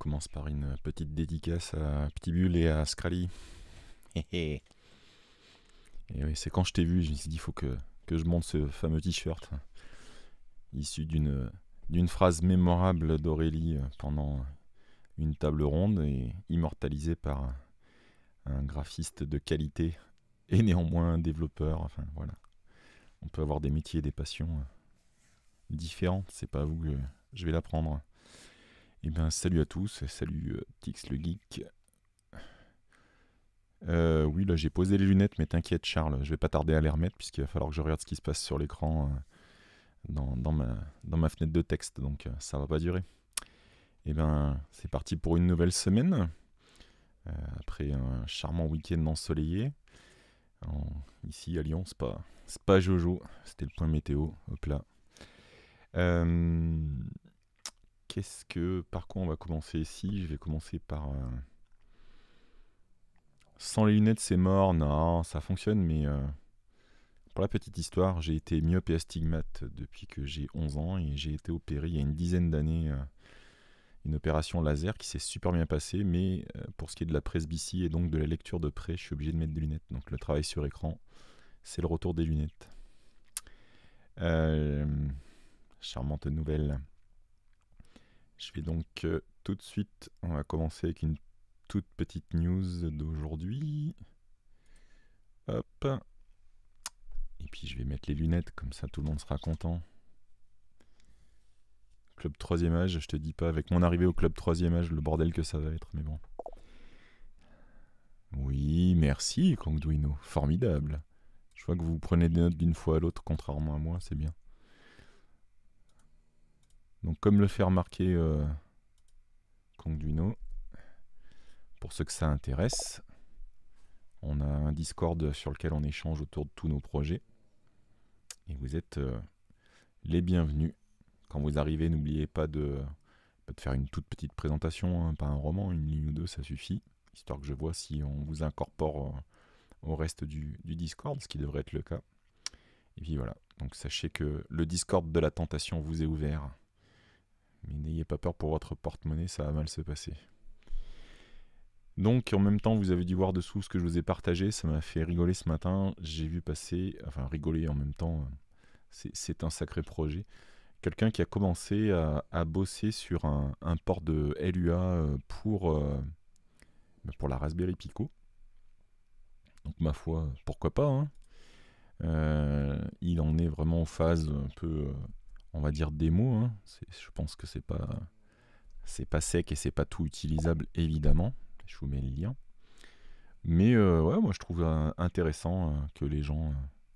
commence par une petite dédicace à Petit Bulle et à Scrally. et oui, c'est quand je t'ai vu, je me suis dit, il faut que, je monte ce fameux t-shirt, issu d'une, d'une phrase mémorable d'Aurélie euh, pendant une table ronde et immortalisée par un graphiste de qualité et néanmoins un développeur. Enfin, voilà. On peut avoir des métiers et des passions euh, différentes, c'est pas à vous que je vais l'apprendre. Eh bien, salut à tous, salut euh, Tix le Geek. Euh, oui, là j'ai posé les lunettes, mais t'inquiète Charles, je vais pas tarder à les remettre puisqu'il va falloir que je regarde ce qui se passe sur l'écran euh, dans, ma, fenêtre de texte, donc ça va pas durer. Et eh bien, c'est parti pour une nouvelle semaine, après un charmant week-end ensoleillé. ici à Lyon, c'est pas, pas Jojo, c'était le point météo, hop là. Euh, qu'est-ce que, par quoi on va commencer ici Je vais commencer par... Euh, Sans les lunettes, c'est mort. Non, ça fonctionne, mais... Euh, pour la petite histoire, j'ai été myope et astigmate depuis que j'ai 11 ans et j'ai été opéré il y a une dizaine d'années. Euh, une opération laser qui s'est super bien passée, mais pour ce qui est de la presbytie et donc de la lecture de près, je suis obligé de mettre des lunettes. Donc le travail sur écran, c'est le retour des lunettes. charmante nouvelle. Je vais donc euh, tout de suite, on va commencer avec une toute petite news d'aujourd'hui. Hop. Et puis je vais mettre les lunettes, comme ça tout le monde sera content. Club 3 âge, je te dis pas, avec mon arrivée au club 3 âge, le bordel que ça va être, mais bon. Oui, merci, Kongduino. formidable. Je vois que vous prenez des notes d'une fois à l'autre, contrairement à moi, c'est bien. Donc comme le fait remarquer euh, pour ceux que ça intéresse, on a un Discord sur lequel on échange autour de tous nos projets. Et vous êtes euh, les bienvenus. Quand vous arrivez, n'oubliez pas de, faire une toute petite présentation, hein, pas un roman, une ligne ou deux, ça suffit, histoire que je vois si on vous incorpore euh, au reste du, du Discord, ce qui devrait être le cas. Et puis voilà, donc sachez que le Discord de la tentation vous est ouvert. Mais n'ayez pas peur pour votre porte-monnaie, ça va mal se passer. Donc en même temps, vous avez dû voir dessous ce que je vous ai partagé, ça m'a fait rigoler ce matin, j'ai vu passer, enfin rigoler en même temps, euh, c'est un sacré projet, quelqu'un qui a commencé à, bosser sur un, port de LUA euh, pour, euh, bah, pour la Raspberry Pico. Donc ma foi, pourquoi pas hein. Il en est vraiment en phase un peu on va dire démo. Hein. Je pense que c'est pas c'est pas sec et c'est pas tout utilisable évidemment. Je vous mets le lien. Mais euh, ouais, moi je trouve euh, intéressant euh, que les gens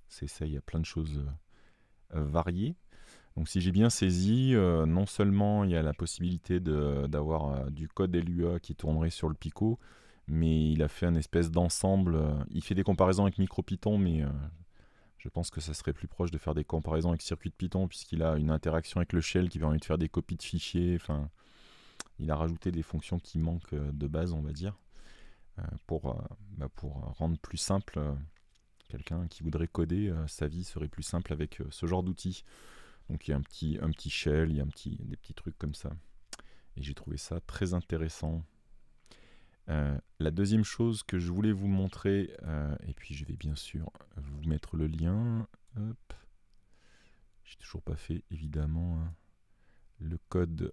s'essayent à plein de choses variées. Donc si j'ai bien saisi, non seulement il y a la possibilité d'avoir du code LUA qui tournerait sur le Pico, mais il a fait un espèce d'ensemble. il fait des comparaisons avec MicroPython, mais je pense que ça serait plus proche de faire des comparaisons avec Circuit Python, puisqu'il a une interaction avec le shell qui permet de faire des copies de fichiers. Enfin, il a rajouté des fonctions qui manquent euh, de base, on va dire, euh, euh, bah, pour, rendre plus simple. Quelqu'un qui voudrait coder, sa vie serait plus simple avec ce genre d'outils. Donc il y a un petit, un petit shell, il y a un petit, des petits trucs comme ça. Et j'ai trouvé ça très intéressant. Euh, la deuxième chose que je voulais vous montrer, euh, et puis je vais bien sûr vous mettre le lien. Hop. J'ai toujours pas fait évidemment hein, le code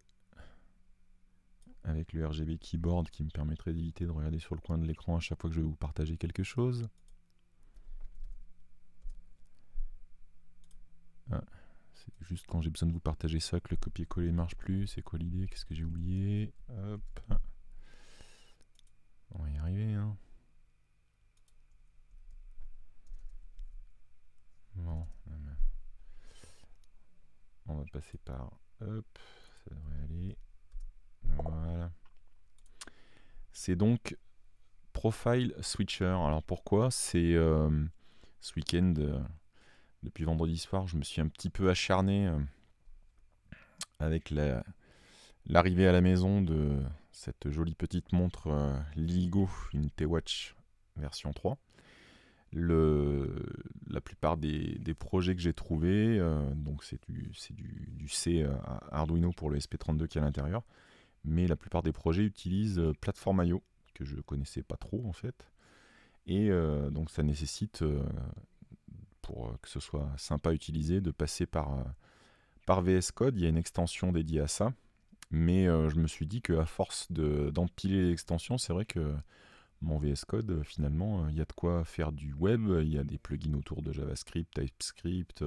avec le RGB keyboard qui me permettrait d'éviter de regarder sur le coin de l'écran à chaque fois que je vais vous partager quelque chose. Ah, c'est juste quand j'ai besoin de vous partager ça que le copier-coller marche plus. C'est quoi l'idée Qu'est-ce que j'ai oublié Hop. On va y arriver. Hein. On va passer par... Hop, ça devrait aller. Voilà. C'est donc Profile Switcher. Alors pourquoi C'est euh, ce week-end, euh, depuis vendredi soir, je me suis un petit peu acharné euh, avec l'arrivée à la maison de, cette jolie petite montre euh, LIGO Ligo Watch version 3. la plupart des, projets que j'ai trouvés, euh, donc c'est du, C euh, Arduino pour le SP32 qui est à l'intérieur, mais la plupart des projets utilisent Platform IO, que je ne connaissais pas trop en fait. Et donc ça nécessite, pour que ce soit sympa à utiliser, de passer par, par VS Code. Il y a une extension dédiée à ça, mais euh, je me suis dit qu'à force d'empiler l'extension, les extensions, c'est vrai que mon VS Code, euh, finalement, euh, il y a de quoi faire du web. Il y a des plugins autour de JavaScript, TypeScript,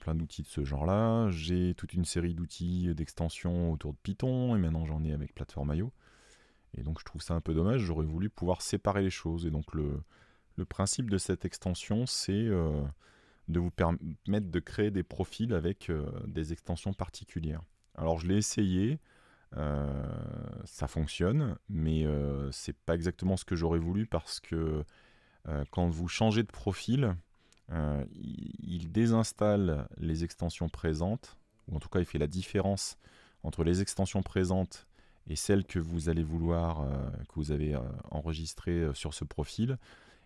plein d'outils de ce genre-là. J'ai toute une série d'outils d'extensions autour de Python, et maintenant j'en ai avec Platform.io. Et donc je trouve ça un peu dommage, j'aurais voulu pouvoir séparer les choses. Et donc le, principe de cette extension, c'est de vous permettre de créer des profils avec des extensions particulières. Alors, je l'ai essayé. Euh, ça fonctionne, mais ce euh, c'est pas exactement ce que j'aurais voulu parce que euh, quand vous changez de profil, il, il, désinstalle les extensions présentes, ou en tout cas il fait la différence entre les extensions présentes et celles que vous allez vouloir, que vous avez enregistrées sur ce profil,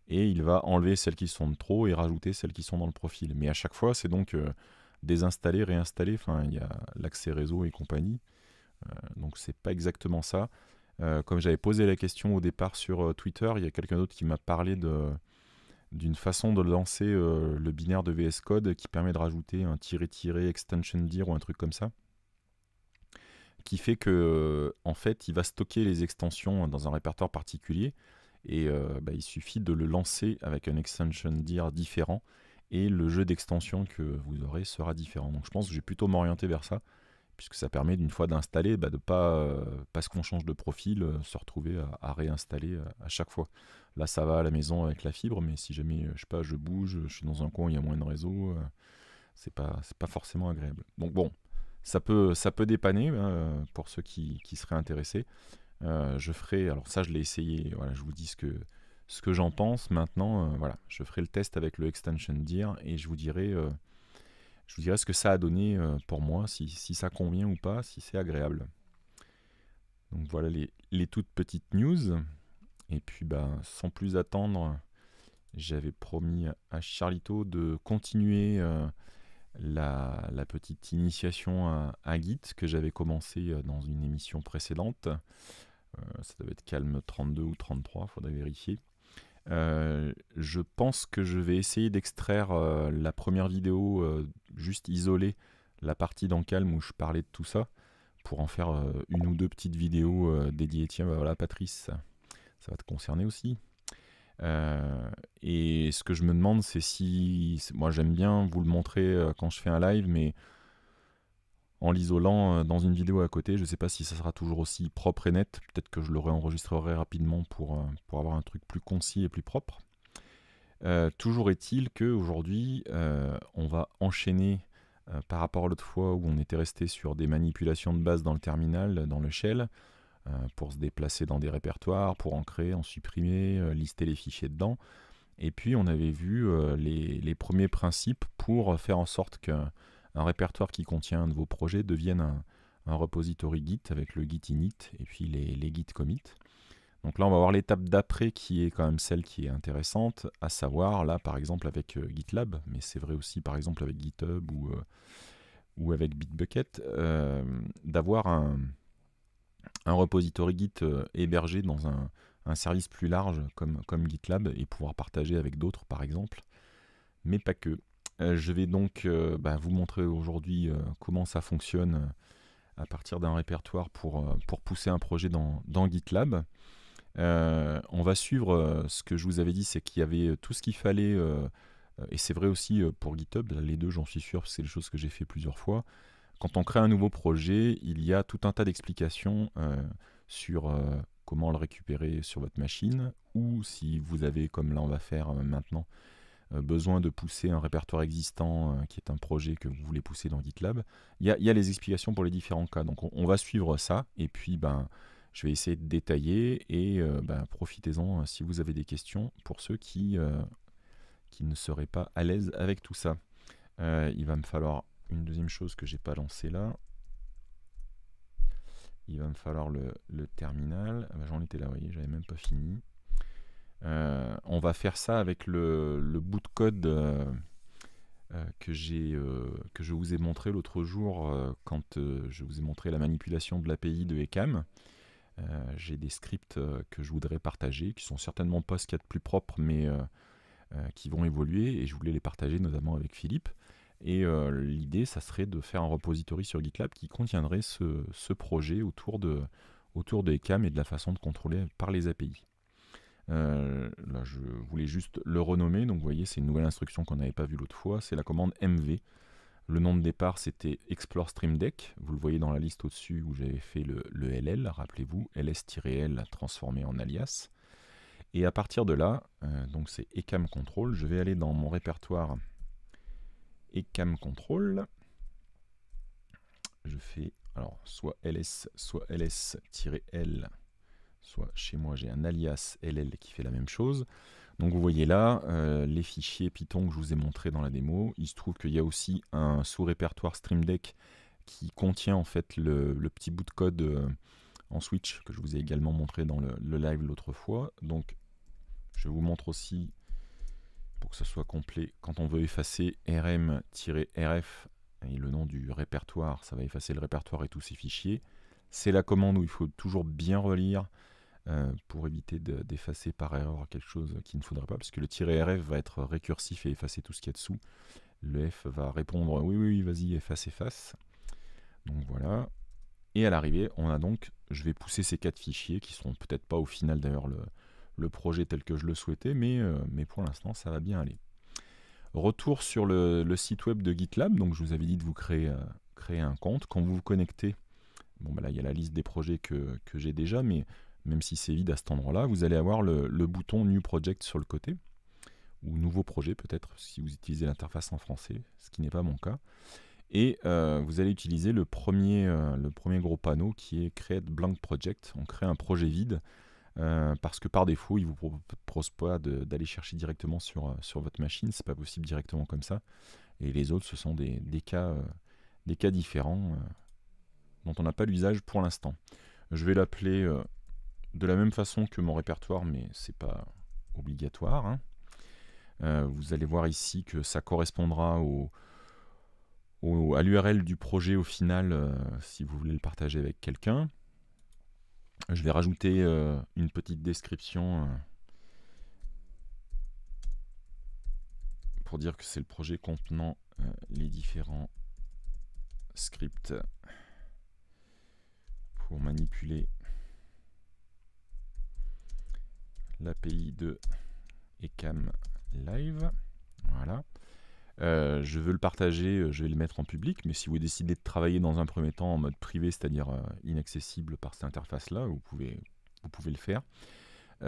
et il va enlever celles qui sont de trop et rajouter celles qui sont dans le profil. Mais à chaque fois, c'est donc désinstaller, réinstaller. Enfin, il y a l'accès réseau et compagnie. Euh, donc, c'est pas exactement ça. Euh, comme j'avais posé la question au départ sur euh, Twitter, il y a quelqu'un d'autre qui m'a parlé d'une façon de lancer le binaire de VS Code qui permet de rajouter un tiré-tiré extension dir ou un truc comme ça qui fait que en fait il va stocker les extensions dans un répertoire particulier et bah, il suffit de le lancer avec un extension dir différent et le jeu d'extension que vous aurez sera différent. Donc je pense que je vais plutôt m'orienter vers ça, puisque ça permet d'une fois d'installer, bah de pas, euh, parce qu'on change de profil, euh, se retrouver à, réinstaller euh, à, chaque fois. Là ça va à la maison avec la fibre, mais si jamais je sais pas, je bouge, je suis dans un coin, il y a moins de réseau, c'est pas, pas forcément agréable. Donc bon, ça peut, ça peut dépanner hein, pour ceux qui, qui seraient intéressés. je ferai, alors ça je l'ai essayé, voilà, je vous dis ce que, ce que j'en pense maintenant. Euh, voilà, je ferai le test avec le extension dire et je vous dirai, euh, je vous dirai ce que ça a donné euh, pour moi, si, ça convient ou pas, si c'est agréable. Donc voilà les, toutes petites news. Et puis bah, sans plus attendre, j'avais promis à Charlito de continuer la, petite initiation à, Git que j'avais commencé dans une émission précédente. ça devait être Calme 32 ou 33, il faudrait vérifier. Euh, je pense que je vais essayer d'extraire euh, la première vidéo, euh, juste isolée, la partie dans Calme où je parlais de tout ça, pour en faire une ou deux petites vidéos dédiées. Tiens, bah voilà, Patrice, ça va te concerner aussi. et ce que je me demande, c'est si. Moi, j'aime bien vous le montrer quand je fais un live, mais en l'isolant euh, dans une vidéo à côté. Je ne sais pas si ça sera toujours aussi propre et net. Peut-être que je le réenregistrerai rapidement pour, euh, pour avoir un truc plus concis et plus propre. Euh, toujours est-il qu'aujourd'hui, on va enchaîner par rapport à l'autre fois où on était resté sur des manipulations de base dans le terminal, dans le shell, pour se déplacer dans des répertoires, pour en créer, en supprimer, lister les fichiers dedans. Et puis on avait vu les, les, premiers principes pour faire en sorte que un répertoire qui contient un de vos projets devienne un, repository Git avec le Git init et puis les, les Git commit. Donc là, on va voir l'étape d'après qui est quand même celle qui est intéressante, à savoir là par exemple avec euh, GitLab, mais c'est vrai aussi par exemple avec GitHub ou, euh, ou avec Bitbucket, euh, d'avoir un, un, repository Git hébergé dans un, un, service plus large comme, comme GitLab et pouvoir partager avec d'autres par exemple, mais pas que. Euh, je vais donc euh, bah, vous montrer aujourd'hui euh, comment ça fonctionne à partir d'un répertoire pour, pousser un projet dans, GitLab. on va suivre ce que je vous avais dit, c'est qu'il y avait tout ce qu'il fallait, et c'est vrai aussi pour GitHub, les deux j'en suis sûr, c'est des choses que j'ai fait plusieurs fois. Quand on crée un nouveau projet, il y a tout un tas d'explications sur comment le récupérer sur votre machine, ou si vous avez, comme là on va faire maintenant, euh, besoin de pousser un répertoire existant euh, qui est un projet que vous voulez pousser dans GitLab, il y a, les explications pour les différents cas. Donc on, va suivre ça et puis ben, je vais essayer de détailler et euh, ben, profitez-en si vous avez des questions pour ceux qui, qui ne seraient pas à l'aise avec tout ça. il va me falloir une deuxième chose que j'ai pas lancée là. Il va me falloir le, terminal. Ah ben, j'en étais là, vous voyez, j'avais même pas fini. Euh, on va faire ça avec le, bout de code euh, euh, que, je vous ai montré l'autre jour quand je vous ai montré la manipulation de l'API de ECAM. j'ai des scripts que je voudrais partager, qui sont certainement pas ce qu'il y a de plus propre, mais qui vont évoluer, et je voulais les partager notamment avec Philippe. Et l'idée, ça serait de faire un repository sur GitLab qui contiendrait ce, projet autour de, autour de ECAM et de la façon de contrôler par les API. Euh, là, je voulais juste le renommer. Donc, vous voyez, c'est une nouvelle instruction qu'on n'avait pas vue l'autre fois. C'est la commande MV. Le nom de départ, c'était Explore Stream Deck. Vous le voyez dans la liste au-dessus où j'avais fait le, LL, rappelez-vous, ls-l transformé en alias. Et à partir de là, euh, donc c'est Ecam Control, je vais aller dans mon répertoire Ecam Control. Je fais alors soit ls, soit ls-l soit chez moi j'ai un alias LL qui fait la même chose. Donc vous voyez là, euh, les fichiers Python que je vous ai montré dans la démo, il se trouve qu'il y a aussi un sous-répertoire Stream Deck qui contient en fait le, petit bout de code euh, en switch que je vous ai également montré dans le, live l'autre fois. Donc je vous montre aussi, pour que ce soit complet, quand on veut effacer rm-rf, et le nom du répertoire, ça va effacer le répertoire et tous ces fichiers. C'est la commande où il faut toujours bien relire euh, pour éviter d'effacer par erreur quelque chose qu'il ne faudrait pas, puisque le tiret RF va être récursif et effacer tout ce qu'il y a dessous. Le F va répondre oui, oui, oui vas-y, efface, efface. Donc voilà. Et à l'arrivée, on a donc, je vais pousser ces quatre fichiers qui seront peut-être pas au final d'ailleurs le, projet tel que je le souhaitais, mais, euh, mais pour l'instant, ça va bien aller. Retour sur le, site web de GitLab. Donc, je vous avais dit de vous créer, euh, créer un compte. Quand vous vous connectez, bon, ben là, il y a la liste des projets que, que j'ai déjà, mais même si c'est vide à cet endroit-là, vous allez avoir le, bouton New Project sur le côté, ou Nouveau projet peut-être, si vous utilisez l'interface en français, ce qui n'est pas mon cas. Et euh, vous allez utiliser le premier, euh, le premier gros panneau qui est Create Blank Project. On crée un projet vide, euh, parce que par défaut, il ne vous propose pas d'aller chercher directement sur, sur votre machine, c'est pas possible directement comme ça. Et les autres, ce sont des, cas, des cas différents dont on n'a pas l'usage pour l'instant. Je vais l'appeler de la même façon que mon répertoire, mais c'est pas obligatoire. Hein. Euh, vous allez voir ici que ça correspondra au, à l'URL du projet au final euh, si vous voulez le partager avec quelqu'un. Je vais rajouter euh, une petite description pour dire que c'est le projet contenant les différents scripts pour manipuler l'API de Ecam Live. Voilà. Euh, je veux le partager, euh, je vais le mettre en public, mais si vous décidez de travailler dans un premier temps en mode privé, c'est-à-dire euh, inaccessible par cette interface-là, vous pouvez, vous pouvez le faire.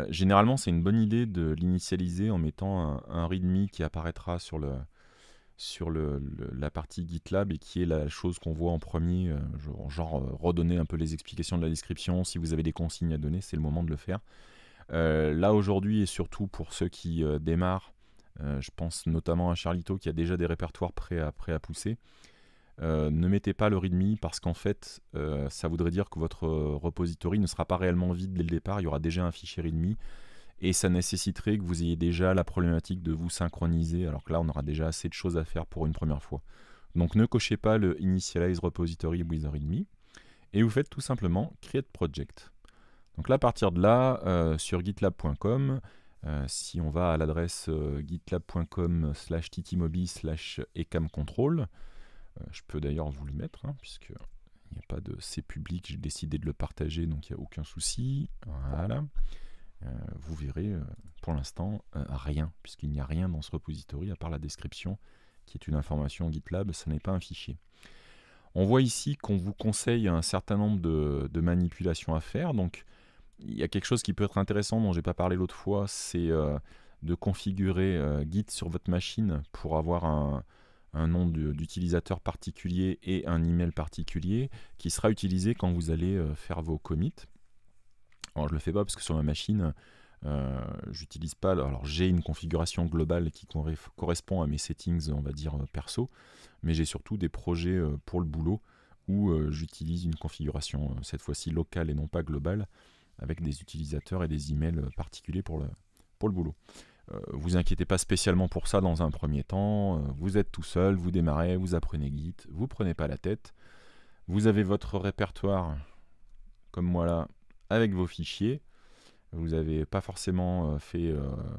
généralement, c'est une bonne idée de l'initialiser en mettant un, README qui apparaîtra sur, le, sur la partie GitLab et qui est la chose qu'on voit en premier, genre redonner un peu les explications de la description, si vous avez des consignes à donner, c'est le moment de le faire. Euh, là aujourd'hui et surtout pour ceux qui euh, démarrent, euh, je pense notamment à Charlito qui a déjà des répertoires prêts à, pousser. ne mettez pas le readme parce qu'en fait, ça voudrait dire que votre repository ne sera pas réellement vide dès le départ. Il y aura déjà un fichier readme et ça nécessiterait que vous ayez déjà la problématique de vous synchroniser. Alors que là, on aura déjà assez de choses à faire pour une première fois. Donc, ne cochez pas le initialize repository with readme et vous faites tout simplement create project. Donc là, à partir de là, euh, sur gitlab.com, euh, si on va à l'adresse euh, gitlab.com slash titimobi slash ecamcontrol, je peux d'ailleurs vous le mettre, hein, puisque il n'y a pas de c'est public, j'ai décidé de le partager, donc il n'y a aucun souci. Voilà. vous verrez, pour l'instant, rien, puisqu'il n'y a rien dans ce repository, à part la description, qui est une information GitLab, ce n'est pas un fichier. On voit ici qu'on vous conseille un certain nombre de, de manipulations à faire, donc il y a quelque chose qui peut être intéressant dont j'ai pas parlé l'autre fois, c'est euh, de configurer euh, Git sur votre machine pour avoir un, nom d'utilisateur particulier et un email particulier qui sera utilisé quand vous allez euh, faire vos commits. Alors je le fais pas parce que sur ma machine, j'utilise pas. Alors j'ai une configuration globale qui correspond à mes settings, on va dire perso, mais j'ai surtout des projets pour le boulot où j'utilise une configuration cette fois-ci locale et non pas globale avec des utilisateurs et des emails euh, particuliers pour le, pour le boulot. Euh, vous inquiétez pas spécialement pour ça dans un premier temps. Euh, vous êtes tout seul, vous démarrez, vous apprenez Git, vous prenez pas la tête. Vous avez votre répertoire, comme moi là, avec vos fichiers. Vous n'avez pas forcément fait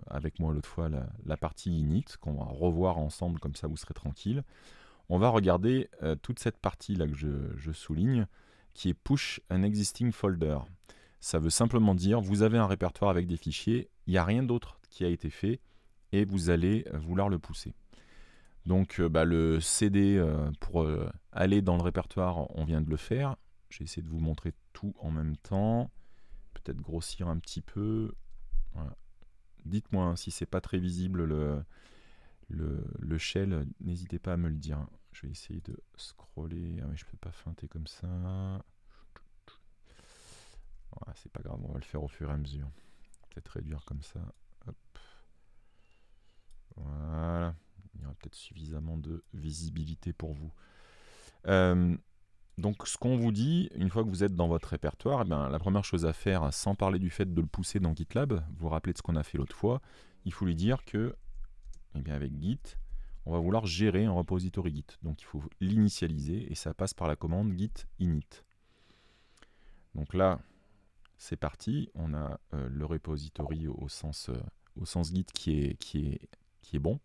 avec moi l'autre fois la, partie init qu'on va revoir ensemble, comme ça vous serez tranquille. On va regarder toute cette partie là que je, je souligne qui est push an existing folder. Ça veut simplement dire, vous avez un répertoire avec des fichiers, il n'y a rien d'autre qui a été fait, et vous allez vouloir le pousser. Donc euh, bah, le CD, euh, pour euh, aller dans le répertoire, on vient de le faire. J'ai essayé de vous montrer tout en même temps. Peut-être grossir un petit peu. Dites-moi si c'est pas très visible le, le, shell, n'hésitez pas à me le dire. Je vais essayer de scroller. Ah, mais je peux pas feinter comme ça c'est pas grave, on va le faire au fur et à mesure. Peut-être réduire comme ça. Voilà. Il y aura peut-être suffisamment de visibilité pour vous. Euh, donc ce qu'on vous dit, une fois que vous êtes dans votre répertoire, eh bien, la première chose à faire, sans parler du fait de le pousser dans GitLab, vous vous rappelez de ce qu'on a fait l'autre fois, il faut lui dire que, eh bien, avec Git, on va vouloir gérer un repository Git. Donc il faut l'initialiser et ça passe par la commande git init. Donc là, c'est parti. On a euh, le repository au euh, sens, Git au sens qui est, qui, est, qui est bon.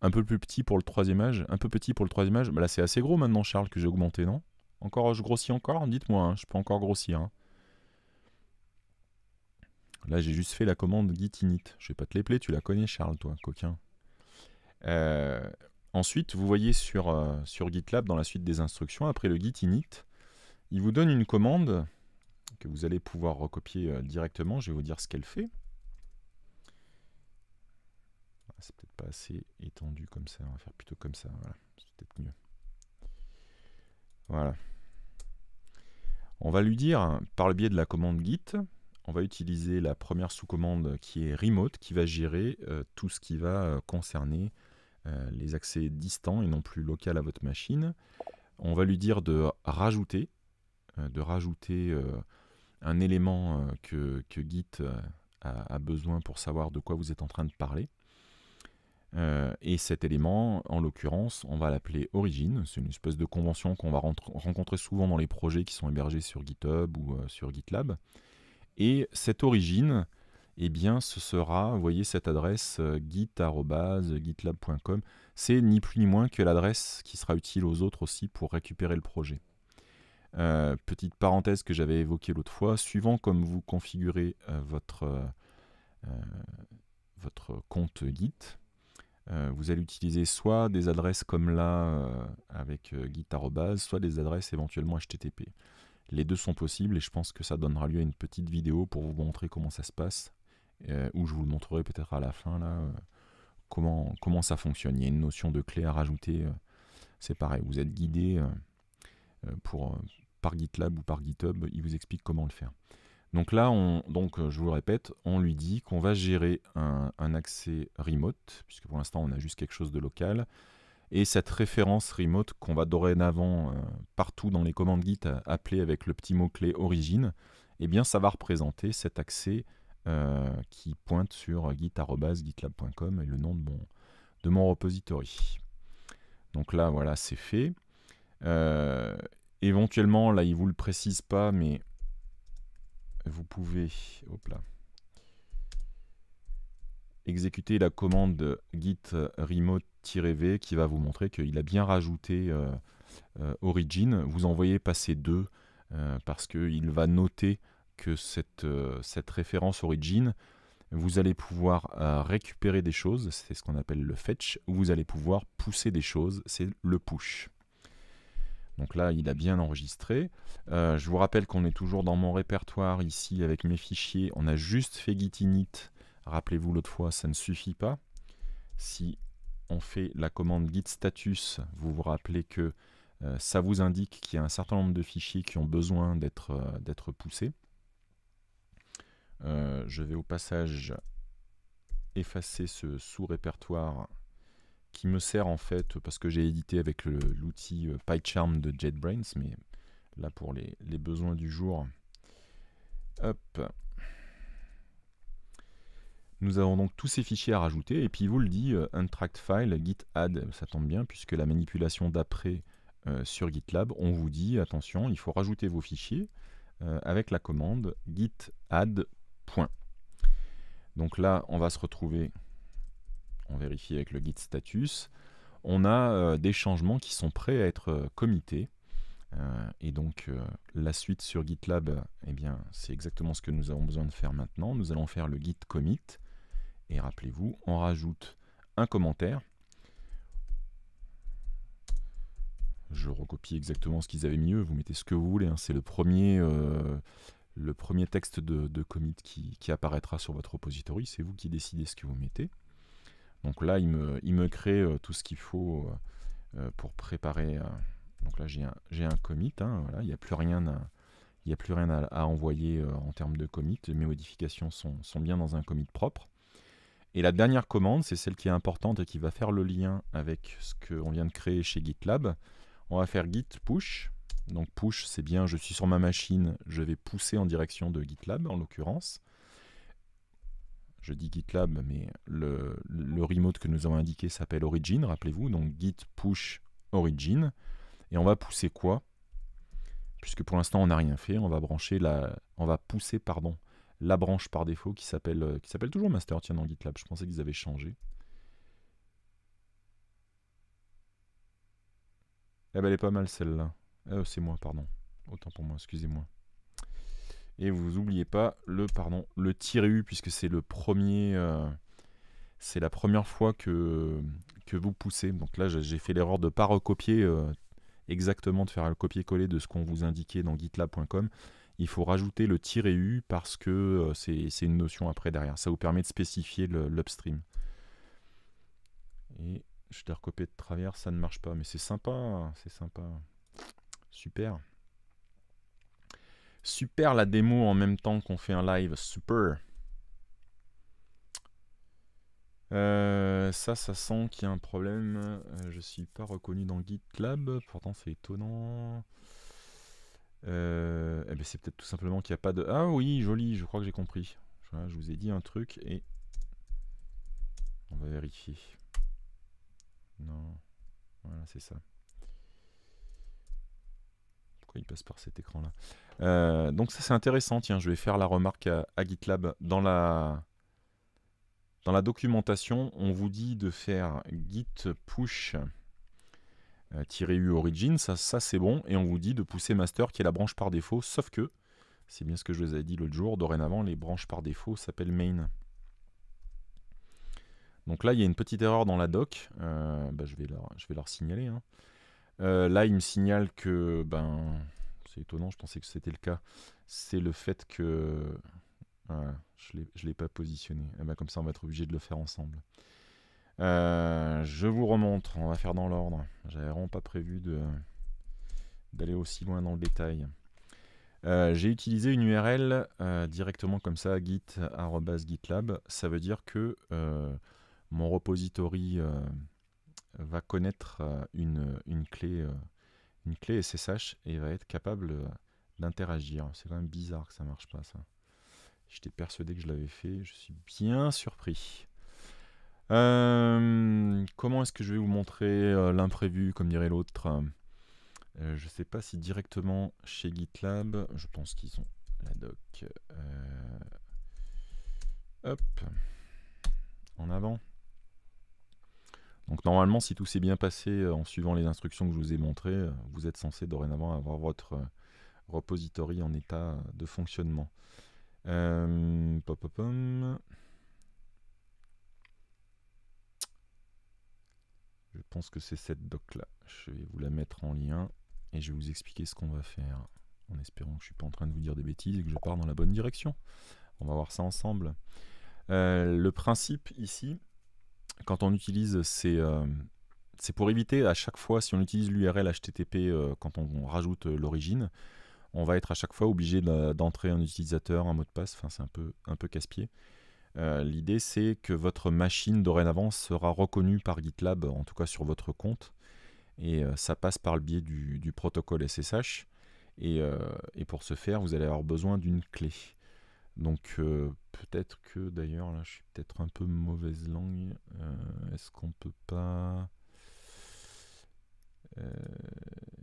Un peu plus petit pour le troisième âge. Un peu petit pour le troisième âge. Bah là, c'est assez gros maintenant, Charles, que j'ai augmenté, non Encore, je grossis encore Dites-moi, hein, je peux encore grossir. Hein. Là, j'ai juste fait la commande git init. Je vais pas te les tu la connais, Charles, toi, coquin. Euh, ensuite, vous voyez sur, sur GitLab, dans la suite des instructions, après le git init, il vous donne une commande que vous allez pouvoir recopier euh, directement. Je vais vous dire ce qu'elle fait. Ah, c'est peut-être pas assez étendu comme ça. On va faire plutôt comme ça. Voilà, c'est peut-être mieux. Voilà. On va lui dire, par le biais de la commande git, on va utiliser la première sous-commande qui est remote, qui va gérer euh, tout ce qui va euh, concerner les accès distants et non plus local à votre machine. On va lui dire de rajouter, de rajouter un élément euh, que, Git euh, a, besoin pour savoir de quoi vous êtes en train de parler. Euh, et cet élément, en l'occurrence, on va l'appeler origine. C'est une espèce de convention qu'on va rencontrer souvent dans les projets qui sont hébergés sur GitHub ou sur GitLab. Et cette origine, eh bien, ce sera, vous voyez, cette adresse git.gitlab.com. C'est ni plus ni moins que l'adresse qui sera utile aux autres aussi pour récupérer le projet. Euh, petite parenthèse que j'avais évoquée l'autre fois, suivant comme vous configurez euh, votre, euh, votre compte Git, vous allez utiliser soit des adresses comme là avec git soit des adresses éventuellement HTTP. Les deux sont possibles et je pense que ça donnera lieu à une petite vidéo pour vous montrer comment ça se passe, où je vous le montrerai peut-être à la fin là, comment, comment ça fonctionne. Il y a une notion de clé à rajouter, c'est pareil, vous êtes guidé pour, par GitLab ou par GitHub, il vous explique comment le faire. Donc là, on, donc, euh, je vous le répète, on lui dit qu'on va gérer un, accès remote, puisque pour l'instant on a juste quelque chose de local, et cette référence remote qu'on va dorénavant euh, partout dans les commandes Git euh, appeler avec le petit mot-clé origine, eh bien ça va représenter cet accès qui pointe sur git.gitlab.com et le nom de mon, de mon repository. Donc là, voilà, c'est fait. Éventuellement, là, il ne vous le précise pas, mais vous pouvez exécuter la commande git remote-v qui va vous montrer qu'il a bien rajouté euh, euh, origin. Vous envoyez passer 2 euh, parce parce qu'il va noter que cette, cette référence origin, vous allez pouvoir récupérer des choses, c'est ce qu'on appelle le fetch, vous allez pouvoir pousser des choses, c'est le push. Donc là, il a bien enregistré. Euh, je vous rappelle qu'on est toujours dans mon répertoire ici avec mes fichiers. On a juste fait git init. Rappelez-vous l'autre fois, ça ne suffit pas. Si on fait la commande git status, vous vous rappelez que euh, ça vous indique qu'il y a un certain nombre de fichiers qui ont besoin d'être euh, d'être poussés. je vais au passage effacer ce sous-répertoire qui me sert en fait parce que j'ai édité avec l'outil euh, PyCharm de JetBrains, mais là pour les, besoins du jour. Hop. Nous avons donc tous ces fichiers à rajouter, et puis vous le dit, euh, untracked file, git add, ça tombe bien, puisque la manipulation d'après euh, sur GitLab, on vous dit, attention, il faut rajouter vos fichiers avec la commande git add. Donc là, on va se retrouver on vérifie avec le git status, on a euh, des changements qui sont prêts à être euh, comités. Euh, et donc la suite sur GitLab, eh bien, c'est exactement ce que nous avons besoin de faire maintenant. Nous allons faire le git commit. Et rappelez-vous, on rajoute un commentaire. Je recopie exactement ce qu'ils avaient mis Vous mettez ce que vous voulez. Hein. C'est le premier... le premier texte de, commit qui apparaîtra sur votre repository, c'est vous qui décidez ce que vous mettez. Donc là, il me, me crée euh, tout ce qu'il faut euh, euh, pour préparer. donc là, j'ai un, un, commit. Hein, il n'y a plus rien à, envoyer en termes de commit. Mes modifications sont, sont, bien dans un commit propre. Et la dernière commande, c'est celle qui est importante et qui va faire le lien avec ce qu'on vient de créer chez GitLab. On va faire git push. Donc push, c'est bien, je suis sur ma machine, je vais pousser en direction de GitLab en l'occurrence je dis GitLab, mais le, remote que nous avons indiqué s'appelle Origin, rappelez-vous, donc git push origin. Et on va pousser quoi Puisque pour l'instant on n'a rien fait, on va brancher la. On va pousser pardon, la branche par défaut qui s'appelle euh, qui s'appelle toujours master, tiens dans GitLab, je pensais qu'ils avaient changé. Eh ben, elle est pas mal celle-là. Euh, c'est moi, pardon. Autant pour moi, excusez-moi. Et vous n'oubliez pas le pardon, le tiré U puisque c'est le premier euh, c'est la première fois que, que vous poussez. Donc là j'ai fait l'erreur de ne pas recopier euh, exactement de faire le copier-coller de ce qu'on vous indiquait dans gitlab.com. Il faut rajouter le tiré U parce que euh, c'est une notion après derrière. Ça vous permet de spécifier l'upstream. Et je vais recopier de travers, ça ne marche pas. Mais c'est sympa, hein, c'est sympa. Super. Super la démo en même temps qu'on fait un live. Super. Euh, ça, ça sent qu'il y a un problème. Euh, je suis pas reconnu dans GitLab, pourtant c'est étonnant. Euh, eh ben, c'est peut-être tout simplement qu'il n'y a pas de... Ah oui, joli, je crois que j'ai compris. je, vous ai dit un truc et... On va vérifier. Non. Voilà, c'est ça il passe par cet écran-là. Euh, donc ça c'est intéressant, tiens, je vais faire la remarque à, GitLab. Dans la, dans la documentation, on vous dit de faire git push euh, -u origin, ça, ça c'est bon, et on vous dit de pousser master qui est la branche par défaut, sauf que, c'est bien ce que je vous avais dit l'autre jour, dorénavant les branches par défaut s'appellent main. Donc là, il y a une petite erreur dans la doc, euh, bah, je, vais leur, je vais leur signaler. Hein. Euh, là, il me signale que, ben, c'est étonnant, je pensais que c'était le cas. C'est le fait que. Ah, je ne l'ai pas positionné. Eh ben, comme ça, on va être obligé de le faire ensemble. Euh, je vous remontre, on va faire dans l'ordre. J'avais vraiment pas prévu de d'aller aussi loin dans le détail. Euh, j'ai utilisé une URL directement comme ça, git.gitlab. Ça veut dire que mon repository va connaître euh, une, clé, euh, une clé SSH et va être capable euh, d'interagir. C'est quand même bizarre que ça marche pas ça. J'étais persuadé que je l'avais fait, je suis bien surpris. comment est-ce que je vais vous montrer l'imprévu, comme dirait l'autre Je ne sais pas si directement chez GitLab, je pense qu'ils ont la doc. hop, en avant. Donc normalement, si tout s'est bien passé euh, en suivant les instructions que je vous ai montrées, euh, vous êtes censé dorénavant avoir votre euh, repository en état de fonctionnement. Je pense que c'est cette doc là. Je vais vous la mettre en lien et je vais vous expliquer ce qu'on va faire. En espérant que je ne suis pas en train de vous dire des bêtises et que je pars dans la bonne direction. On va voir ça ensemble. le principe ici, quand on utilise ces, euh, c'est pour éviter à chaque fois, si on utilise l'URL HTTP euh, quand on, rajoute euh, l'origine, on va être à chaque fois obligé d'entrer un utilisateur, un mot de passe, enfin c'est un peu, un peu casse-pied. L'idée c'est que votre machine dorénavant sera reconnue par GitLab, en tout cas sur votre compte, et ça passe par le biais du, protocole SSH. Et, et, pour ce faire, vous allez avoir besoin d'une clé. Donc euh, peut-être que d'ailleurs là je suis peut-être un peu mauvaise langue. Euh, est-ce qu'on peut pas... Euh,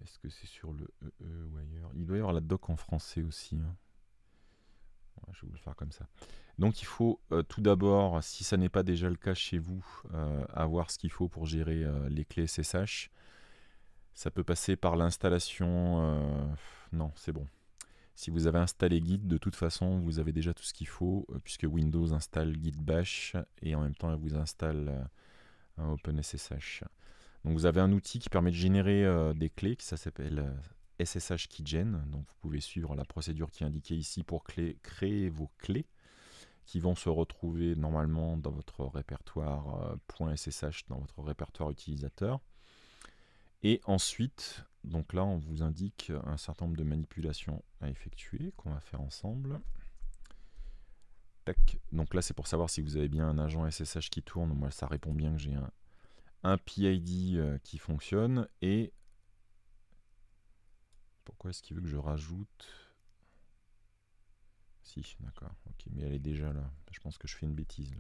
est-ce que c'est sur le EE e ou ailleurs Il doit y avoir la doc en français aussi. Hein. je vais vous le faire comme ça. Donc il faut tout d'abord, si ça n'est pas déjà le cas chez vous, avoir ce qu'il faut pour gérer les clés SSH. Ça peut passer par l'installation... non, c'est bon. Si vous avez installé Git, de toute façon, vous avez déjà tout ce qu'il faut, euh, puisque Windows installe Git Bash et en même temps, elle vous installe euh, OpenSSH. Donc vous avez un outil qui permet de générer euh, des clés, qui ça s'appelle SSH KeyGen. Donc vous pouvez suivre la procédure qui est indiquée ici pour créer vos clés qui vont se retrouver normalement dans votre répertoire .ssh dans votre répertoire utilisateur. Et ensuite, donc là, on vous indique un certain nombre de manipulations à effectuer qu'on va faire ensemble. Tac. Donc là, c'est pour savoir si vous avez bien un agent SSH qui tourne. Moi, ça répond bien que j'ai un, PID euh, qui fonctionne. Et pourquoi est-ce qu'il veut que je rajoute Si, d'accord. Ok, mais elle est déjà là. Je pense que je fais une bêtise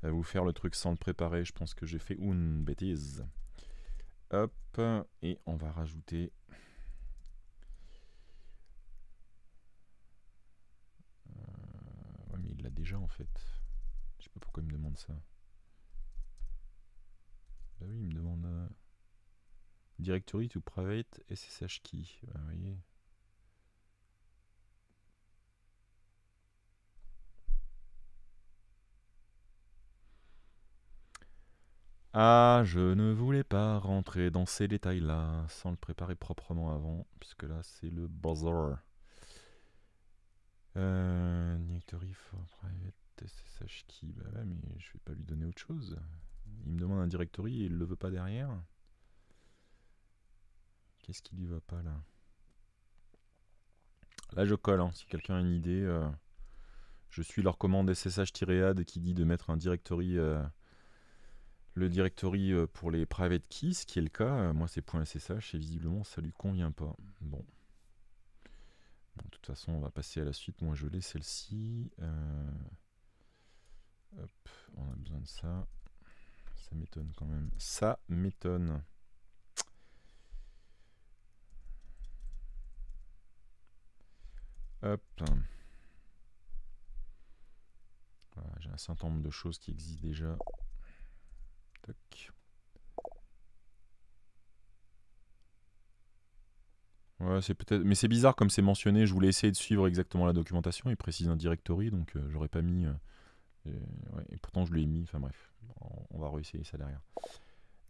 là. vous faire le truc sans le préparer, je pense que j'ai fait une bêtise. Hop, et on va rajouter... Euh, mais il l'a déjà en fait. Je sais pas pourquoi il me demande ça. Bah oui, il me demande... Euh, directory to private SSH key. Bah, Ah, je ne voulais pas rentrer dans ces détails-là sans le préparer proprement avant, puisque là c'est le buzzer. Euh, directory for private SSH key. Bah ouais, mais je vais pas lui donner autre chose. Il me demande un directory et il le veut pas derrière. Qu'est-ce qui lui va pas là Là je colle, hein. si quelqu'un a une idée, euh, je suis leur commande SSH-AD qui dit de mettre un directory euh, le directory euh, pour les private keys, ce qui est le cas. Euh, moi, c'est .ssh et visiblement, ça lui convient pas. Bon. De toute façon, on va passer à la suite. Moi, je l'ai, celle-ci. Euh, hop, on a besoin de ça. Ça m'étonne quand même. Ça m'étonne. Hop. J'ai un certain nombre de choses qui existent déjà Ouais, c'est peut-être. Mais c'est bizarre comme c'est mentionné. Je voulais essayer de suivre exactement la documentation. Il précise un directory, donc euh, j'aurais pas mis. Euh, et, pourtant je l'ai mis. Enfin bref, on, va réessayer ça derrière.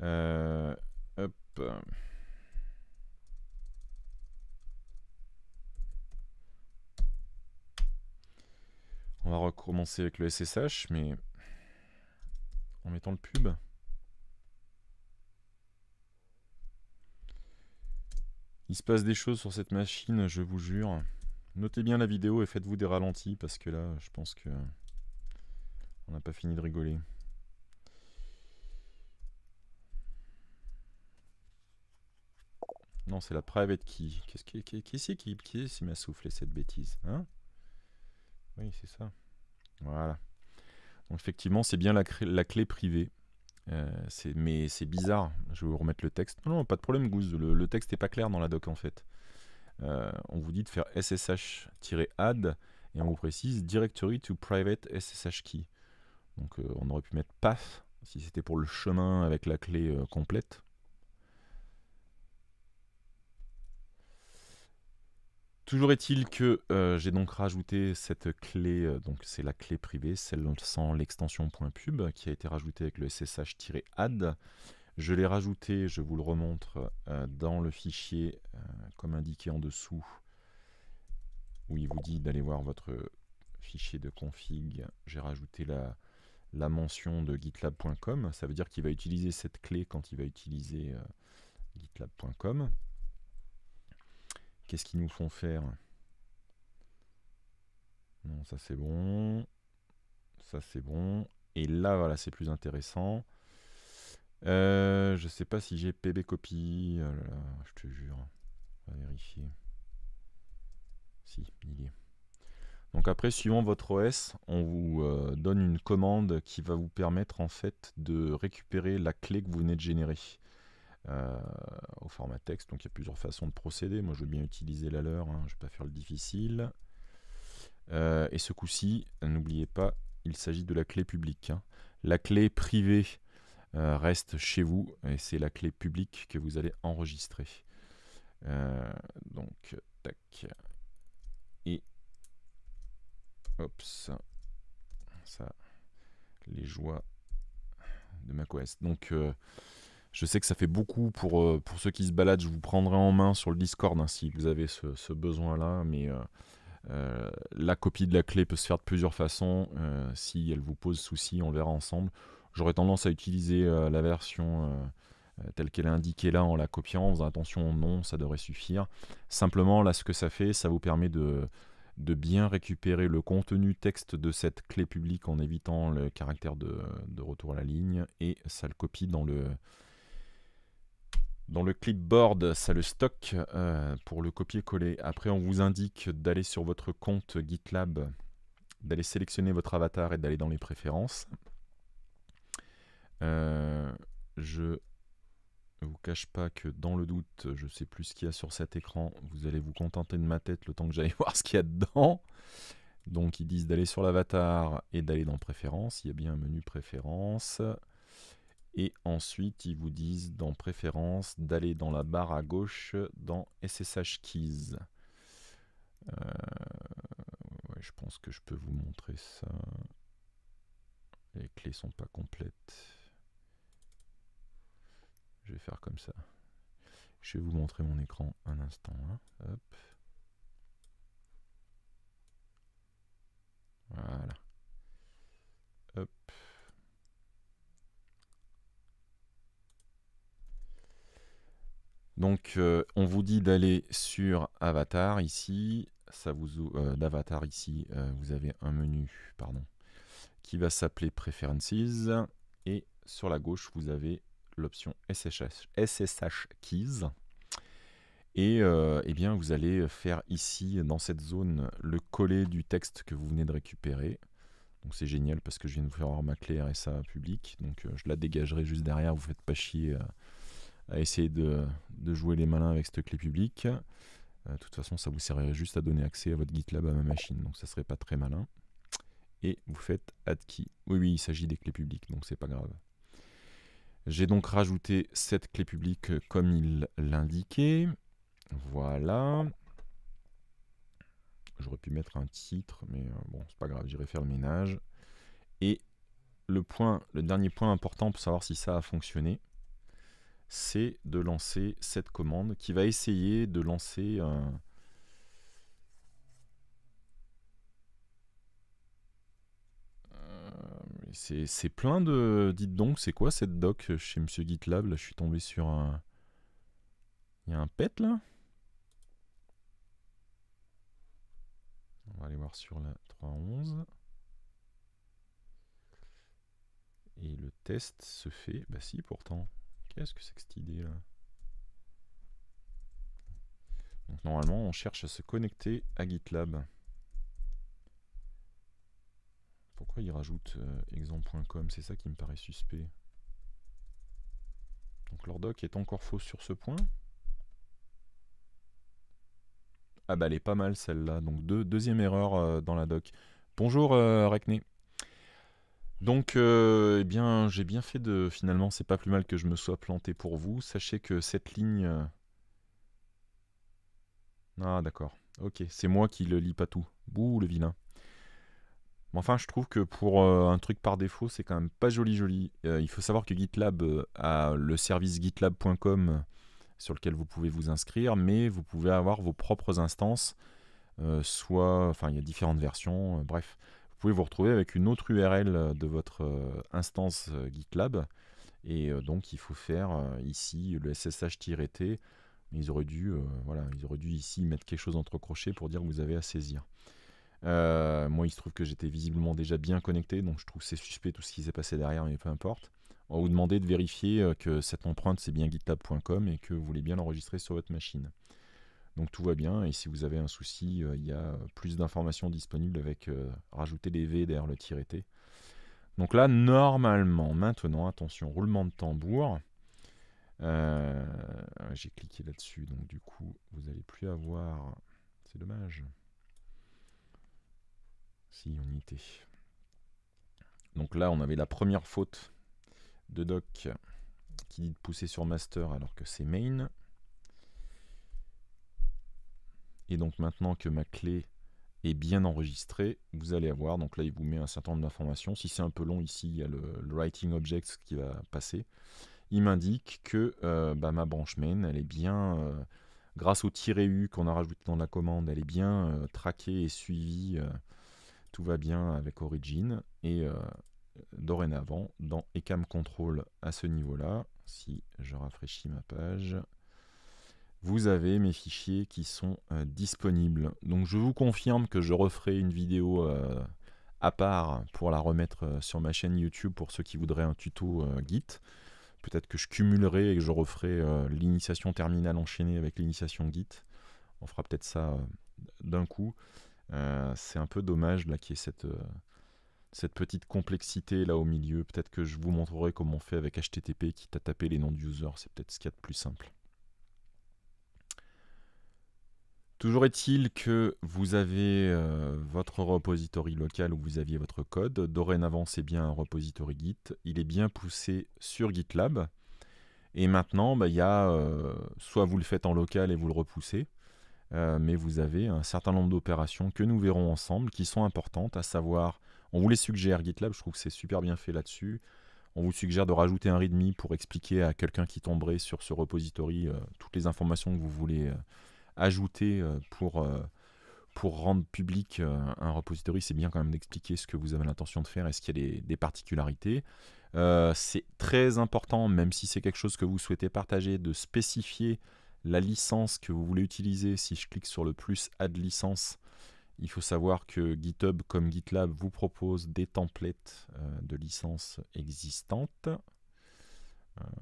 Euh, hop. On va recommencer avec le SSH, mais en mettant le pub. Il se passe des choses sur cette machine, je vous jure. Notez bien la vidéo et faites-vous des ralentis parce que là, je pense que on n'a pas fini de rigoler. Non, c'est la private key. Qu'est-ce qui, qui, qui c'est qui, m'a soufflé cette bêtise hein Oui, c'est ça. Voilà. Donc effectivement, c'est bien la, la clé privée. Euh, mais c'est bizarre. Je vais vous remettre le texte. Non, non pas de problème, Goose. Le, texte n'est pas clair dans la doc en fait. Euh, on vous dit de faire ssh-add et on vous précise directory to private ssh key. Donc euh, on aurait pu mettre path si c'était pour le chemin avec la clé complète. Toujours est-il que euh, j'ai donc rajouté cette clé, euh, donc c'est la clé privée, celle sans l'extension .pub qui a été rajoutée avec le ssh-add. Je l'ai rajouté, je vous le remontre, euh, dans le fichier comme indiqué en dessous, où il vous dit d'aller voir votre fichier de config. J'ai rajouté la, mention de gitlab.com, ça veut dire qu'il va utiliser cette clé quand il va utiliser gitlab.com. Qu'est-ce qu'ils nous font faire Non, ça c'est bon. Ça c'est bon. Et là, voilà, c'est plus intéressant. Euh, je sais pas si j'ai PB copie. Oh je te jure. On va vérifier. Si, il est. Donc après, suivant votre OS, on vous euh, donne une commande qui va vous permettre en fait de récupérer la clé que vous venez de générer. Euh, au format texte. Donc il y a plusieurs façons de procéder. Moi je veux bien utiliser la leur, hein. je vais pas faire le difficile. Euh, et ce coup-ci, n'oubliez pas, il s'agit de la clé publique. Hein. La clé privée euh, reste chez vous et c'est la clé publique que vous allez enregistrer. donc, tac. Et. oops Ça. Les joies de macOS. Donc, je sais que ça fait beaucoup pour, euh, pour ceux qui se baladent. Je vous prendrai en main sur le Discord hein, si vous avez ce, besoin-là. Mais euh, euh, la copie de la clé peut se faire de plusieurs façons. si elle vous pose souci, on le verra ensemble. J'aurais tendance à utiliser la version telle qu'elle est indiquée là en la copiant, en faisant attention non, ça devrait suffire. Simplement, là, ce que ça fait, ça vous permet de, de bien récupérer le contenu texte de cette clé publique en évitant le caractère de, de retour à la ligne et ça le copie dans le, dans le clipboard, ça le stocke euh, pour le copier-coller. Après, on vous indique d'aller sur votre compte GitLab, d'aller sélectionner votre avatar et d'aller dans les préférences. Je euh, je vous cache pas que dans le doute, je sais plus ce qu'il y a sur cet écran. Vous allez vous contenter de ma tête le temps que j'aille voir ce qu'il y a dedans. Donc ils disent d'aller sur l'avatar et d'aller dans préférences. Il y a bien un menu préférences et ensuite ils vous disent dans préférence d'aller dans la barre à gauche dans SSH keys. Euh, je pense que je peux vous montrer ça. Les clés sont pas complètes. Je vais faire comme ça. Je vais vous montrer mon écran un instant. Hein. Voilà. Hop. Donc euh, on vous dit d'aller sur Avatar ici. Ça vous euh, d'Avatar ici, euh, vous avez un menu, pardon, qui va s'appeler Preferences. Et sur la gauche, vous avez l'option SSH, Keys. Et eh bien, vous allez faire ici, dans cette zone, le coller du texte que vous venez de récupérer. Donc c'est génial parce que je viens de vous faire avoir ma clé RSA publique. Donc je la dégagerai juste derrière, vous ne faites pas chier à essayer de, jouer les malins avec cette clé publique. Euh, de toute façon, ça vous servirait juste à donner accès à votre GitLab à ma machine, donc ça serait pas très malin. Et vous faites add key. Oui, oui, il s'agit des clés publiques, donc c'est pas grave. J'ai donc rajouté cette clé publique euh, comme il l'indiquait. Voilà. J'aurais pu mettre un titre, mais euh, bon, c'est pas grave, j'irai faire le ménage. Et le, point, le dernier point important pour savoir si ça a fonctionné, c'est de lancer cette commande qui va essayer de lancer un... Euh, c'est plein de... Dites donc, c'est quoi cette doc chez Monsieur GitLab Là, je suis tombé sur un... Il y a un pet, là On va aller voir sur la 3.11. Et le test se fait... Bah si, pourtant. Qu'est-ce que c'est que cette idée là Donc normalement on cherche à se connecter à GitLab. Pourquoi ils rajoutent euh, exemple.com C'est ça qui me paraît suspect. Donc leur doc est encore fausse sur ce point. Ah bah elle est pas mal celle-là. Donc deuxième erreur euh, dans la doc. Bonjour euh, donc, euh, eh bien, j'ai bien fait de. Finalement, c'est pas plus mal que je me sois planté pour vous. Sachez que cette ligne. Euh, ah, d'accord. Ok, c'est moi qui le lis pas tout. Bouh, le vilain. enfin, je trouve que pour euh, un truc par défaut, c'est quand même pas joli, joli. il faut savoir que GitLab a le service gitlab.com sur lequel vous pouvez vous inscrire, mais vous pouvez avoir vos propres instances. soit, enfin, il y a différentes versions, bref. Vous pouvez vous retrouver avec une autre URL euh, de votre euh, instance euh, GitLab. Et donc, il faut faire ici le ssh-t. ils auraient dû, voilà, ils auraient dû ici mettre quelque chose entre crochets pour dire que vous avez à saisir. moi, il se trouve que j'étais visiblement déjà bien connecté, donc je trouve c'est suspect tout ce qui s'est passé derrière, mais peu importe. On vous demander de vérifier que cette empreinte, c'est bien gitlab.com et que vous voulez bien l'enregistrer sur votre machine. Donc tout va bien. Et si vous avez un souci, euh, il y a euh, plus d'informations disponibles avec euh, rajouter des V derrière le tiret T. Donc là, normalement, maintenant, attention, roulement de tambour. J'ai cliqué là-dessus, donc du coup, vous n'allez plus avoir. C'est dommage. Si, on y était. Donc là, on avait la première faute de doc qui dit de pousser sur master alors que c'est main. Et donc maintenant que ma clé est bien enregistrée, vous allez avoir, donc là il vous met un certain nombre d'informations. Si c'est un peu long ici, il y a le, writing object qui va passer. Il m'indique que euh, bah, ma branche main, elle est bien, euh, grâce au tiré "-u qu'on a rajouté dans la commande, elle est bien euh, traquée et suivie. tout va bien avec Origin. Et dorénavant, dans Ecam Control à ce niveau-là, si je rafraîchis ma page, vous avez mes fichiers qui sont euh, disponibles. Donc je vous confirme que je referai une vidéo euh, à part pour la remettre euh, sur ma chaîne YouTube pour ceux qui voudraient un tuto Git. Peut-être que je cumulerai et que je referai l'initiation terminale enchaînée avec l'initiation Git. On fera peut-être ça d'un coup. C'est un peu dommage là qu'il y ait cette, petite complexité là au milieu. Peut-être que je vous montrerai comment on fait avec HTTP, qui t'a tapé les noms user. C'est peut-être ce qu'il y a de plus simple. Toujours est-il que vous avez euh, votre repository local où vous aviez votre code. Dorénavant, c'est bien un repository Git. Il est bien poussé sur GitLab. Et maintenant, bah, il y a euh, soit vous le faites en local et vous le repoussez, euh, mais vous avez un certain nombre d'opérations que nous verrons ensemble qui sont importantes, à savoir, on vous les suggère GitLab, je trouve que c'est super bien fait là-dessus. On vous suggère de rajouter un README pour expliquer à quelqu'un qui tomberait sur ce repository toutes les informations que vous voulez ajouter euh, pour, euh, pour rendre public euh, un repository, c'est bien quand même d'expliquer ce que vous avez l'intention de faire, est-ce qu'il y a des, particularités. c'est très important, même si c'est quelque chose que vous souhaitez partager, de spécifier la licence que vous voulez utiliser. Si je clique sur le plus add licence, il faut savoir que GitHub comme GitLab vous propose des templates de licences existantes.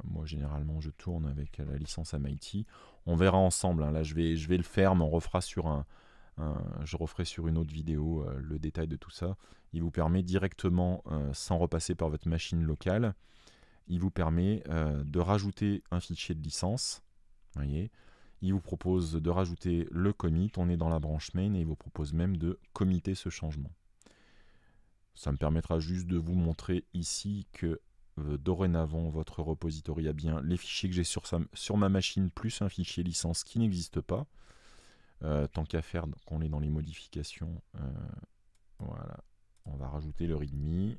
moi, généralement, je tourne avec la licence MIT on verra ensemble. Hein. Là, je vais, je vais le faire, mais on refera sur un, je referai sur une autre vidéo euh, le détail de tout ça. Il vous permet directement, euh, sans repasser par votre machine locale, il vous permet euh, de rajouter un fichier de licence. Voyez. Il vous propose de rajouter le commit. On est dans la branche main et il vous propose même de commiter ce changement. Ça me permettra juste de vous montrer ici que euh, dorénavant votre repository a bien les fichiers que j'ai sur, sur, ma machine plus un fichier licence qui n'existe pas. Euh, tant qu'à faire qu'on est dans les modifications, euh, voilà, on va rajouter le readme.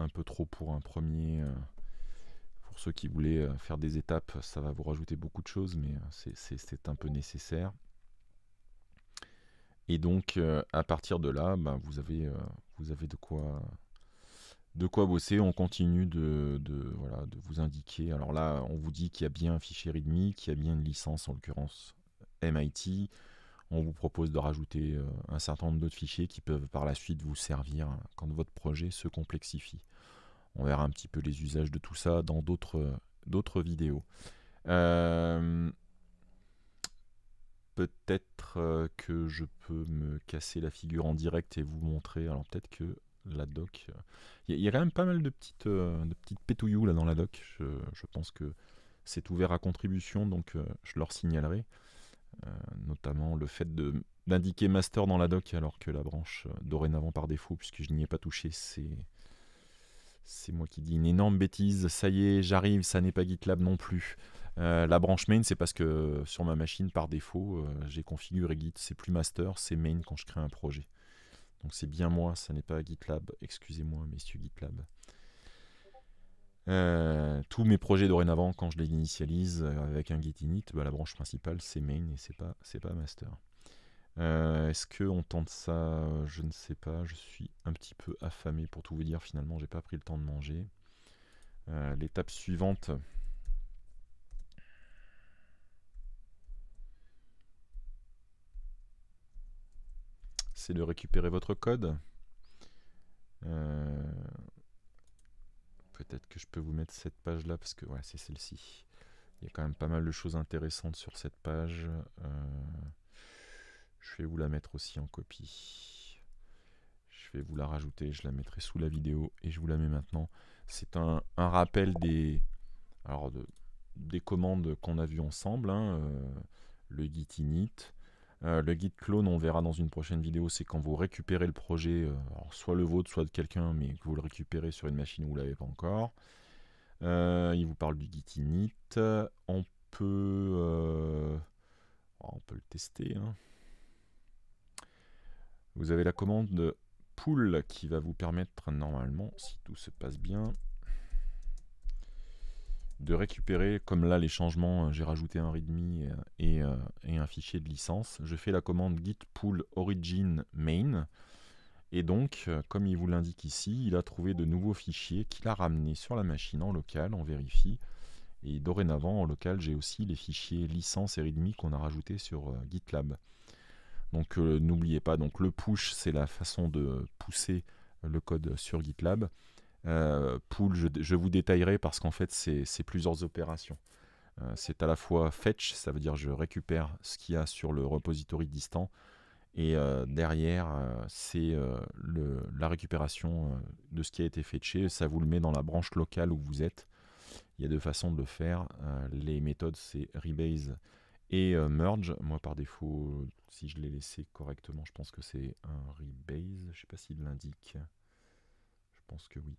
un peu trop pour un premier. Euh, pour ceux qui voulaient euh, faire des étapes, ça va vous rajouter beaucoup de choses, mais euh, c'est un peu nécessaire. Et donc, à partir de là, bah, vous, avez, vous avez de quoi de quoi bosser. On continue de, de, voilà, de vous indiquer. Alors là, on vous dit qu'il y a bien un fichier README, qu'il y a bien une licence, en l'occurrence MIT, on vous propose de rajouter euh, un certain nombre d'autres fichiers qui peuvent par la suite vous servir quand votre projet se complexifie. On verra un petit peu les usages de tout ça dans d'autres euh, vidéos. Euh, peut-être que je peux me casser la figure en direct et vous montrer. Alors peut-être que la doc... Il y, a quand même pas mal de petites, petites pétouilloux là dans la doc. Je, je pense que c'est ouvert à contribution, donc je leur signalerai. Euh, notamment le fait de d'indiquer master dans la doc alors que la branche euh, dorénavant par défaut puisque je n'y ai pas touché c'est c'est moi qui dis une énorme bêtise ça y est j'arrive ça n'est pas GitLab non plus euh, la branche main c'est parce que sur ma machine par défaut j'ai configuré Git c'est plus master c'est main quand je crée un projet donc c'est bien moi ça n'est pas GitLab excusez-moi messieurs GitLab euh, tous mes projets dorénavant, quand je les initialise euh, avec un git init, bah, la branche principale c'est main et c'est pas, pas master. Euh, est-ce qu'on tente ça Je ne sais pas. Je suis un petit peu affamé pour tout vous dire. Finalement, j'ai pas pris le temps de manger. L'étape suivante. C'est de récupérer votre code. Peut-être que je peux vous mettre cette page-là, parce que ouais, c'est celle-ci. Il y a quand même pas mal de choses intéressantes sur cette page. Euh, je vais vous la mettre aussi en copie. Je vais vous la rajouter, je la mettrai sous la vidéo et je vous la mets maintenant. C'est un, rappel des, alors des commandes qu'on a vues ensemble. Hein, euh, le Git init, euh, le guide clone, on verra dans une prochaine vidéo, c'est quand vous récupérez le projet, euh, soit le vôtre, soit de quelqu'un, mais que vous le récupérez sur une machine où vous ne l'avez pas encore. Euh, il vous parle du git init. On peut, oh, on peut le tester. Hein. Vous avez la commande de pool qui va vous permettre normalement, si tout se passe bien, de récupérer, comme là les changements, euh, j'ai rajouté un readme euh, euh, et, un fichier de licence, je fais la commande git pull origin main, et donc, comme il vous l'indique ici, il a trouvé de nouveaux fichiers qu'il a ramenés sur la machine en local, on vérifie, et dorénavant en local j'ai aussi les fichiers licence et readme qu'on a rajoutés sur GitLab. Donc n'oubliez pas, donc le push c'est la façon de pousser le code sur GitLab, euh, pool, je, vous détaillerai parce qu'en fait, c'est plusieurs opérations. Euh, c'est à la fois fetch, ça veut dire je récupère ce qu'il y a sur le repository distant, et euh, derrière, c'est la récupération de ce qui a été fetché. Ça vous le met dans la branche locale où vous êtes. Il y a deux façons de le faire. les méthodes, c'est rebase et merge. Moi, par défaut, si je l'ai laissé correctement, je pense que c'est un rebase. Je ne sais pas s'il l'indique. Je pense que oui.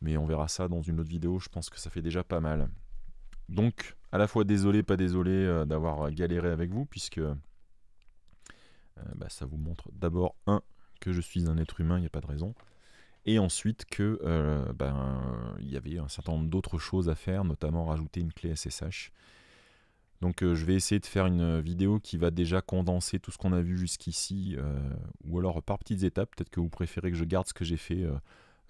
Mais on verra ça dans une autre vidéo, je pense que ça fait déjà pas mal. Donc, à la fois désolé, pas désolé euh, d'avoir galéré avec vous, puisque euh, bah, ça vous montre d'abord, un, que je suis un être humain, il n'y a pas de raison, et ensuite que euh, bah, il y avait un certain nombre d'autres choses à faire, notamment rajouter une clé SSH. Donc je vais essayer de faire une vidéo qui va déjà condenser tout ce qu'on a vu jusqu'ici, ou alors par petites étapes, peut-être que vous préférez que je garde ce que j'ai fait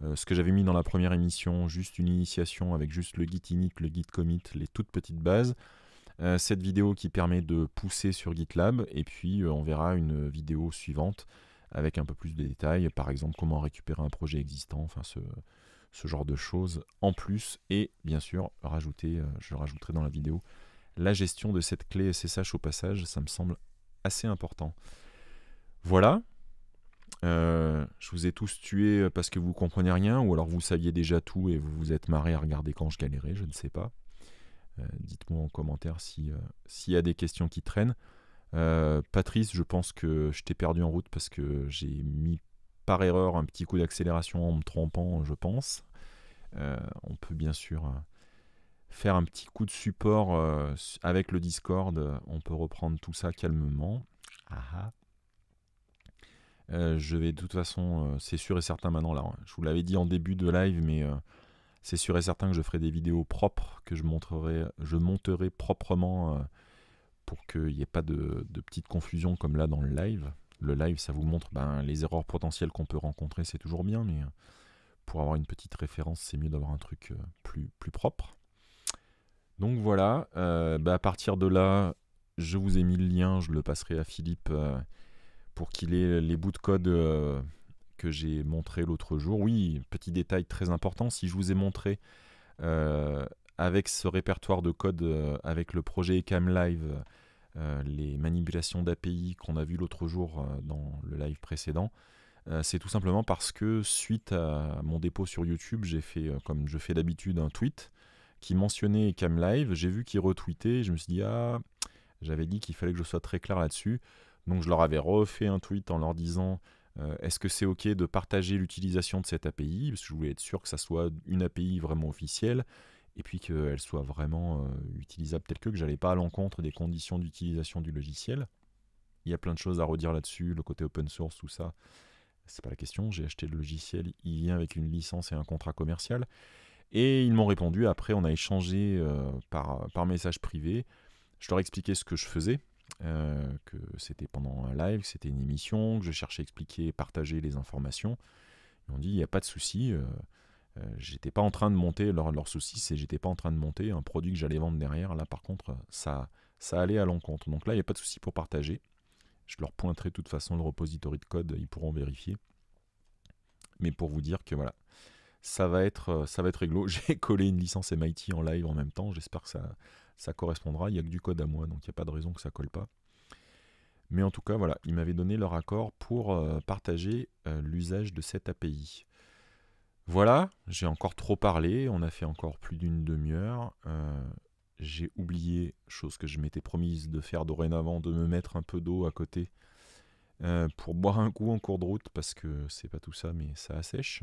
euh, ce que j'avais mis dans la première émission, juste une initiation avec juste le git init, le git commit, les toutes petites bases. Euh, cette vidéo qui permet de pousser sur GitLab, et puis euh, on verra une vidéo suivante avec un peu plus de détails, par exemple comment récupérer un projet existant, enfin ce, ce genre de choses en plus, et bien sûr rajouter, je rajouterai dans la vidéo la gestion de cette clé SSH au passage, ça me semble assez important. Voilà, euh, je vous ai tous tués euh, parce que vous comprenez rien, ou alors vous saviez déjà tout et vous vous êtes marré à regarder quand je galérais, je ne sais pas. Euh, dites-moi en commentaire s'il y a des questions qui traînent. Patrice, je pense que je t'ai perdu en route parce que j'ai mis par erreur un petit coup d'accélération en me trompant, je pense. on peut bien sûr faire un petit coup de support avec le Discord. On peut reprendre tout ça calmement. Ah, ah. Euh, je vais de toute façon, euh, c'est sûr et certain maintenant là. Hein. Je vous l'avais dit en début de live, mais euh, c'est sûr et certain que je ferai des vidéos propres que je montrerai, je monterai proprement pour qu'il n'y ait pas de, petites confusions confusion comme là dans le live. Le live, ça vous montre ben, les erreurs potentielles qu'on peut rencontrer, c'est toujours bien, mais pour avoir une petite référence, c'est mieux d'avoir un truc plus, propre. Donc voilà, ben, à partir de là, je vous ai mis le lien, je le passerai à Philippe pour qu'il ait les bouts de code euh, que j'ai montré l'autre jour. Oui, petit détail très important, si je vous ai montré euh, avec ce répertoire de code, euh, avec le projet Cam Live, les manipulations d'API qu'on a vu l'autre jour dans le live précédent, c'est tout simplement parce que suite à mon dépôt sur YouTube, j'ai fait, comme je fais d'habitude, un tweet qui mentionnait ECAM Live. J'ai vu qu'il retweetait, je me suis dit, ah, j'avais dit qu'il fallait que je sois très clair là-dessus. Donc je leur avais refait un tweet en leur disant euh, est-ce que c'est OK de partager l'utilisation de cette API Parce que je voulais être sûr que ça soit une API vraiment officielle et puis qu'elle soit vraiment euh, utilisable telle que, que j'allais pas à l'encontre des conditions d'utilisation du logiciel. Il y a plein de choses à redire là-dessus, le côté open source, tout ça. C'est pas la question, j'ai acheté le logiciel, il vient avec une licence et un contrat commercial. Et ils m'ont répondu, après on a échangé euh, par, par message privé, je leur ai expliqué ce que je faisais, euh, que c'était pendant un live, que c'était une émission, que je cherchais à expliquer, partager les informations. Ils m'ont dit, il n'y a pas de souci, euh, euh, j'étais pas en train de monter, leur, leur souci c'est j'étais pas en train de monter un produit que j'allais vendre derrière, là par contre ça, ça allait à l'encontre. Donc là, il n'y a pas de souci pour partager. Je leur pointerai de toute façon le repository de code, ils pourront vérifier. Mais pour vous dire que voilà, ça va être, ça va être réglo. J'ai collé une licence MIT en live en même temps, j'espère que ça, ça correspondra. Il n'y a que du code à moi, donc il n'y a pas de raison que ça colle pas. Mais en tout cas, voilà, ils m'avaient donné leur accord pour euh, partager euh, l'usage de cette API. Voilà, j'ai encore trop parlé, on a fait encore plus d'une demi-heure. Euh, j'ai oublié, chose que je m'étais promise de faire dorénavant, de me mettre un peu d'eau à côté pour boire un coup en cours de route, parce que c'est pas tout ça, mais ça assèche.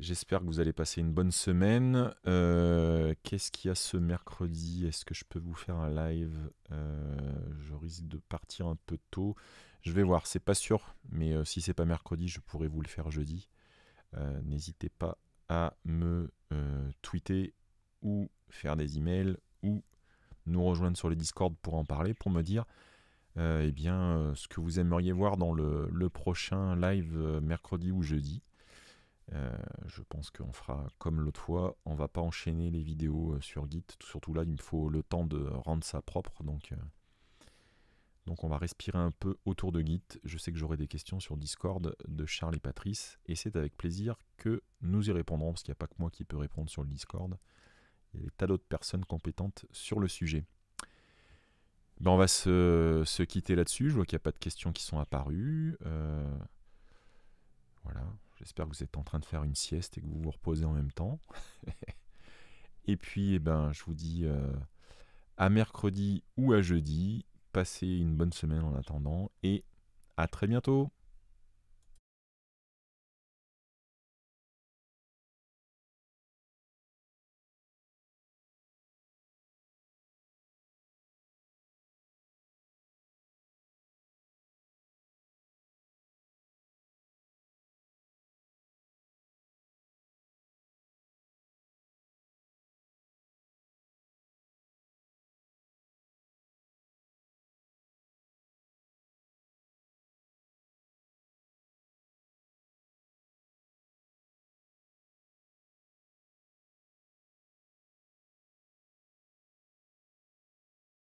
J'espère que vous allez passer une bonne semaine. Euh, qu'est-ce qu'il y a ce mercredi Est-ce que je peux vous faire un live euh, Je risque de partir un peu tôt. Je vais voir, c'est pas sûr, mais euh, si c'est pas mercredi, je pourrais vous le faire jeudi. N'hésitez pas à me tweeter ou faire des emails ou nous rejoindre sur le Discord pour en parler, pour me dire eh bien, ce que vous aimeriez voir dans le prochain live mercredi ou jeudi. Euh, je pense qu'on fera comme l'autre fois, on va pas enchaîner les vidéos euh, sur Git, surtout là il me faut le temps de rendre ça propre, euh, donc, on va respirer un peu autour de Git. Je sais que j'aurai des questions sur Discord de Charles et Patrice, et c'est avec plaisir que nous y répondrons, parce qu'il n'y a pas que moi qui peux répondre sur le Discord, il y a des tas d'autres personnes compétentes sur le sujet. Ben, on va se, quitter là-dessus, je vois qu'il n'y a pas de questions qui sont apparues. voilà, J'espère que vous êtes en train de faire une sieste et que vous vous reposez en même temps. et puis, eh ben, je vous dis euh, à mercredi ou à jeudi. Passez une bonne semaine en attendant et à très bientôt.